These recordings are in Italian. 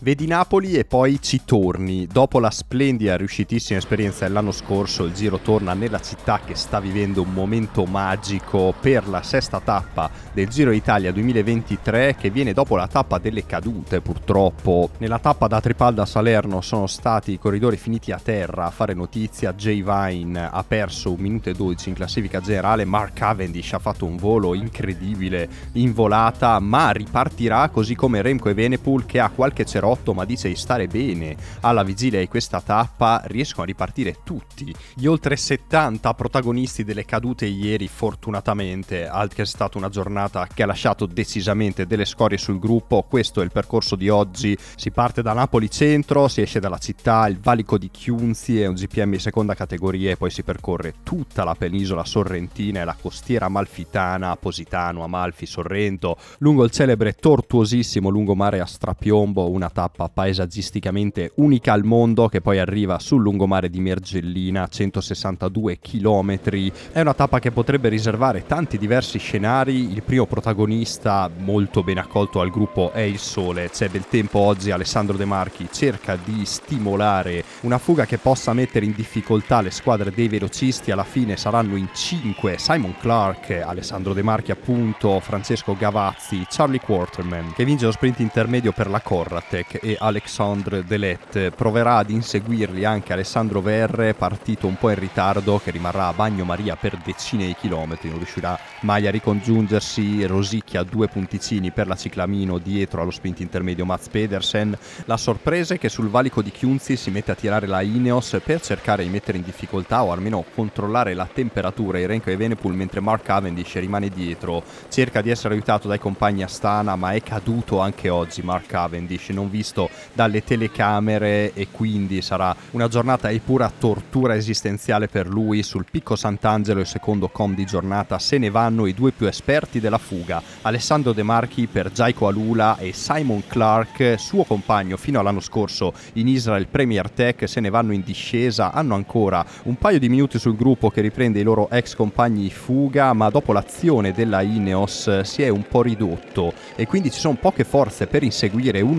Vedi Napoli e poi ci torni. Dopo la splendida, e riuscitissima esperienza dell'anno scorso, il Giro torna nella città che sta vivendo un momento magico per la sesta tappa del Giro Italia 2023 che viene dopo la tappa delle cadute purtroppo. Nella tappa da Tripalda a Salerno sono stati i corridori finiti a terra a fare notizia. Jay Vine ha perso 1 minuto e 12 in classifica generale, Mark Cavendish ha fatto un volo incredibile in volata ma ripartirà così come Remco e Venepul che ha qualche cerotto Carotto ma dice di stare bene alla vigilia di questa tappa, riescono a ripartire tutti. Gli oltre 70 protagonisti delle cadute ieri, fortunatamente, altro è stata una giornata che ha lasciato decisamente delle scorie sul gruppo, questo è il percorso di oggi. Si parte da Napoli centro, si esce dalla città, il valico di Chiunzi è un GPM di seconda categoria e poi si percorre tutta la penisola sorrentina e la costiera amalfitana, Positano, Amalfi, Sorrento, lungo il celebre tortuosissimo lungomare a strapiombo, una tappa paesaggisticamente unica al mondo che poi arriva sul lungomare di Mergellina, 162 km. È una tappa che potrebbe riservare tanti diversi scenari, il primo protagonista molto ben accolto al gruppo è il sole, c'è bel tempo oggi, Alessandro De Marchi cerca di stimolare una fuga che possa mettere in difficoltà le squadre dei velocisti, alla fine saranno in 5 Simon Clark, Alessandro De Marchi appunto, Francesco Gavazzi, Charlie Quarterman che vince lo sprint intermedio per la Corratec Dvorak e Alexandre Delet. Proverà ad inseguirli anche Alessandro Verre, partito un po' in ritardo, che rimarrà a bagnomaria per decine di chilometri, non riuscirà mai a ricongiungersi. Rosicchia due punticini per la Ciclamino dietro allo spinto intermedio Mats Pedersen. La sorpresa è che sul valico di Chiunzi si mette a tirare la Ineos per cercare di mettere in difficoltà o almeno controllare la temperatura Irenko e Venepool mentre Mark Cavendish rimane dietro. Cerca di essere aiutato dai compagni Astana ma è caduto anche oggi Mark Cavendish, non vi visto dalle telecamere e quindi sarà una giornata di pura tortura esistenziale per lui. Sul picco Sant'Angelo, il secondo com di giornata, se ne vanno i due più esperti della fuga, Alessandro De Marchi per Jaiko Alula e Simon Clark, suo compagno fino all'anno scorso in Israel Premier Tech, se ne vanno in discesa, hanno ancora un paio di minuti sul gruppo che riprende i loro ex compagni di fuga, ma dopo l'azione della Ineos si è un po' ridotto e quindi ci sono poche forze per inseguire 1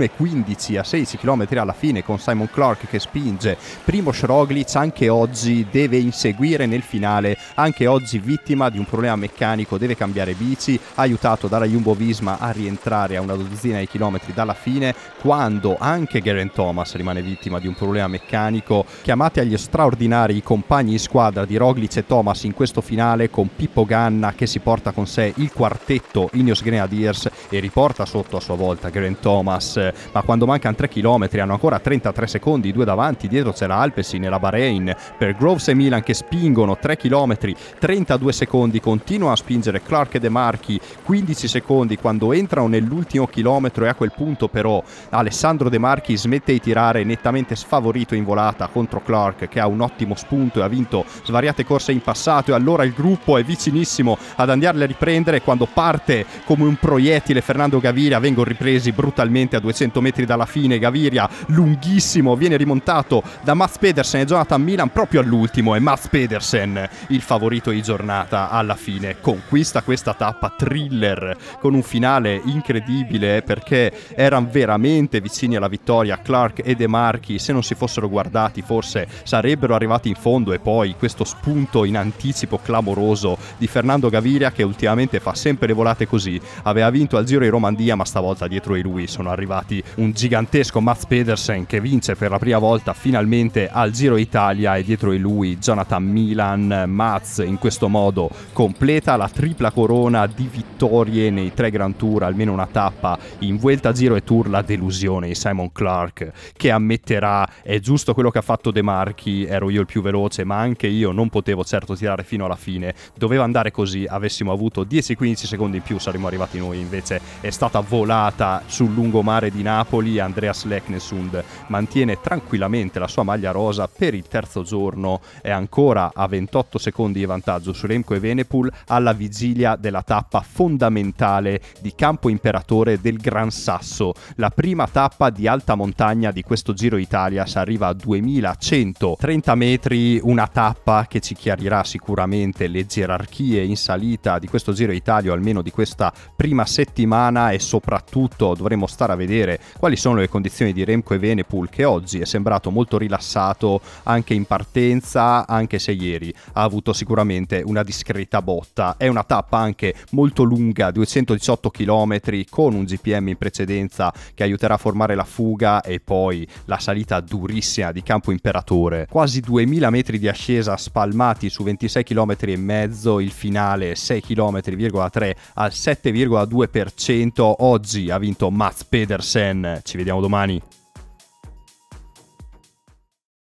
11 a 16 km alla fine con Simon Clark che spinge. Primo Roglic anche oggi deve inseguire nel finale, anche oggi vittima di un problema meccanico, deve cambiare bici, aiutato dalla Jumbo Visma a rientrare a una dozzina di chilometri dalla fine, quando anche Garen Thomas rimane vittima di un problema meccanico. Chiamate agli straordinari i compagni in squadra di Roglic e Thomas in questo finale con Pippo Ganna che si porta con sé il quartetto Ineos Grenadiers e riporta sotto a sua volta Garen Thomas, ma quando quando mancano 3 km hanno ancora 33 secondi, due davanti, dietro c'è la Alpesi nella Bahrain, per Groves e Milan che spingono 3 km, 32 secondi, continua a spingere Clark e De Marchi, 15 secondi quando entrano nell'ultimo chilometro e a quel punto però Alessandro De Marchi smette di tirare nettamente sfavorito in volata contro Clark che ha un ottimo spunto e ha vinto svariate corse in passato e allora il gruppo è vicinissimo ad andarle a riprendere quando parte come un proiettile Fernando Gaviria vengono ripresi brutalmente a 200 metri dalla fine, Gaviria lunghissimo, viene rimontato da Mats Pedersen e Jonathan Milan proprio all'ultimo e Mats Pedersen il favorito di giornata alla fine conquista questa tappa thriller con un finale incredibile perché erano veramente vicini alla vittoria Clark e De Marchi se non si fossero guardati forse sarebbero arrivati in fondo e poi questo spunto in anticipo clamoroso di Fernando Gaviria che ultimamente fa sempre le volate così aveva vinto al Giro di Romandia ma stavolta dietro di lui sono arrivati un gigantesco Mats Pedersen che vince per la prima volta finalmente al Giro Italia e dietro di lui Jonathan Milan. Mats in questo modo completa la tripla corona di vittorie nei tre Grand Tour, almeno una tappa in Vuelta Giro e Tour, la delusione di Simon Clark che ammetterà è giusto quello che ha fatto De Marchi, ero io il più veloce, ma anche io non potevo certo tirare fino alla fine, doveva andare così, avessimo avuto 10-15 secondi in più saremmo arrivati noi, invece è stata volata sul lungomare di Napoli Napoli, Andreas Leknesund mantiene tranquillamente la sua maglia rosa per il terzo giorno, è ancora a 28 secondi di vantaggio su Remco e Venepul alla vigilia della tappa fondamentale di Campo Imperatore del Gran Sasso, la prima tappa di alta montagna di questo Giro Italia, si arriva a 2130 metri, una tappa che ci chiarirà sicuramente le gerarchie in salita di questo Giro Italia, o almeno di questa prima settimana e soprattutto dovremo stare a vedere quali quali sono le condizioni di Remco e Venepool che oggi è sembrato molto rilassato anche in partenza, anche se ieri ha avuto sicuramente una discreta botta. È una tappa anche molto lunga, 218 km con un GPM in precedenza che aiuterà a formare la fuga e poi la salita durissima di Campo Imperatore. Quasi 2000 metri di ascesa spalmati su 26 km e mezzo, il finale 6 km,3 al 7,2%. Oggi ha vinto Mats Pedersen ci vediamo domani.